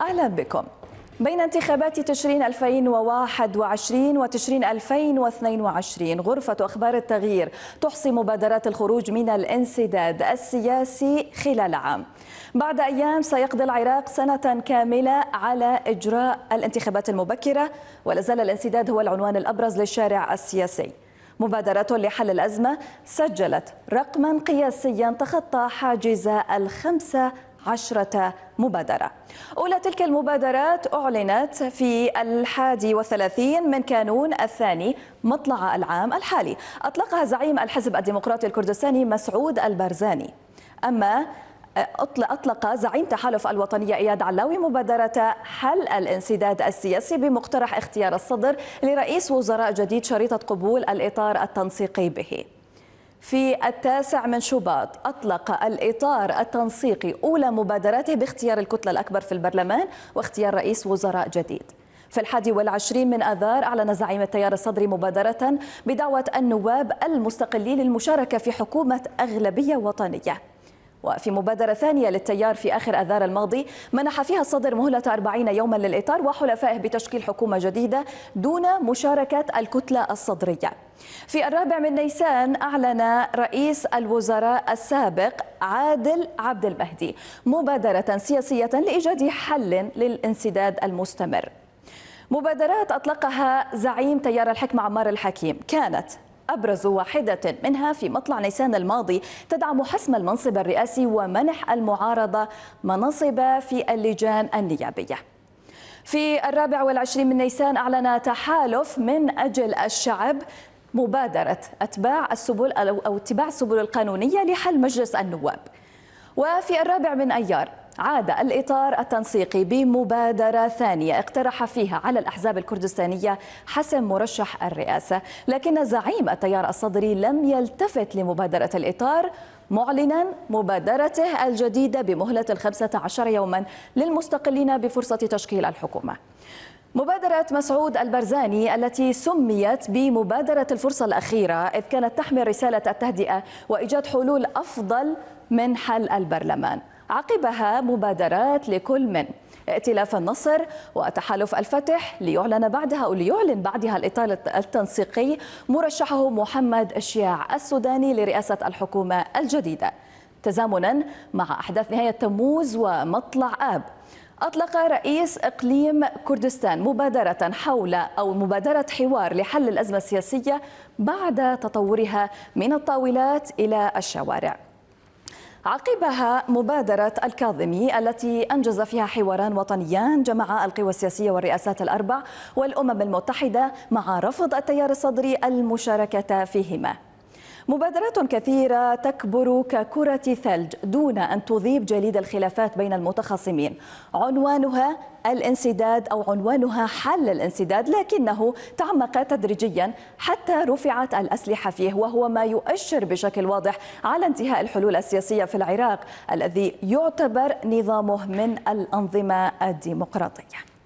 أهلا بكم بين انتخابات تشرين 2021 وتشرين 2022 غرفة أخبار التغيير تحصي مبادرات الخروج من الانسداد السياسي خلال عام بعد أيام سيقضي العراق سنة كاملة على إجراء الانتخابات المبكرة ولازال الانسداد هو العنوان الأبرز للشارع السياسي مبادرات لحل الأزمة سجلت رقما قياسيا تخطى حاجز الخمسة عشرة مبادرة أولى تلك المبادرات أعلنت في الحادي وثلاثين من كانون الثاني مطلع العام الحالي أطلقها زعيم الحزب الديمقراطي الكردستاني مسعود البرزاني أما أطلق زعيم تحالف الوطنية إياد علاوي مبادرة حل الانسداد السياسي بمقترح اختيار الصدر لرئيس وزراء جديد شريطة قبول الإطار التنسيقي به في التاسع من شباط أطلق الإطار التنسيقي أولى مبادراته باختيار الكتلة الأكبر في البرلمان واختيار رئيس وزراء جديد في الحادي والعشرين من آذار أعلن زعيم التيار الصدري مبادرة بدعوة النواب المستقلين للمشاركة في حكومة أغلبية وطنية وفي مبادرة ثانية للتيار في آخر أذار الماضي منح فيها الصدر مهلة 40 يوما للإطار وحلفائه بتشكيل حكومة جديدة دون مشاركة الكتلة الصدرية في الرابع من نيسان أعلن رئيس الوزراء السابق عادل عبد المهدي مبادرة سياسية لإيجاد حل للانسداد المستمر مبادرات أطلقها زعيم تيار الحكم عمار الحكيم كانت أبرز واحدة منها في مطلع نيسان الماضي تدعم حسم المنصب الرئاسي ومنح المعارضة مناصب في اللجان النيابية في الرابع والعشرين من نيسان أعلن تحالف من أجل الشعب مبادرة أتباع السبل أو اتباع السبل القانونية لحل مجلس النواب وفي الرابع من أيار عاد الإطار التنسيقي بمبادرة ثانية اقترح فيها على الأحزاب الكردستانية حسم مرشح الرئاسة لكن زعيم التيار الصدري لم يلتفت لمبادرة الإطار معلنا مبادرته الجديدة بمهلة الخمسة عشر يوما للمستقلين بفرصة تشكيل الحكومة مبادرة مسعود البرزاني التي سميت بمبادرة الفرصة الأخيرة إذ كانت تحمل رسالة التهدئة وإيجاد حلول أفضل من حل البرلمان عقبها مبادرات لكل من ائتلاف النصر وتحالف الفتح ليعلن بعدها او ليعلن بعدها الاطار التنسيقي مرشحه محمد الشياع السوداني لرئاسه الحكومه الجديده تزامنا مع احداث نهايه تموز ومطلع اب أطلق رئيس إقليم كردستان مبادرة حول أو مبادرة حوار لحل الأزمة السياسية بعد تطورها من الطاولات إلى الشوارع عقبها مبادرة الكاظمي التي أنجز فيها حواران وطنيان جمع القوى السياسية والرئاسات الأربع والأمم المتحدة مع رفض التيار الصدري المشاركة فيهما مبادرات كثيرة تكبر ككرة ثلج دون أن تذيب جليد الخلافات بين المتخاصمين عنوانها الانسداد أو عنوانها حل الانسداد لكنه تعمق تدريجيا حتى رفعت الأسلحة فيه وهو ما يؤشر بشكل واضح على انتهاء الحلول السياسية في العراق الذي يعتبر نظامه من الأنظمة الديمقراطية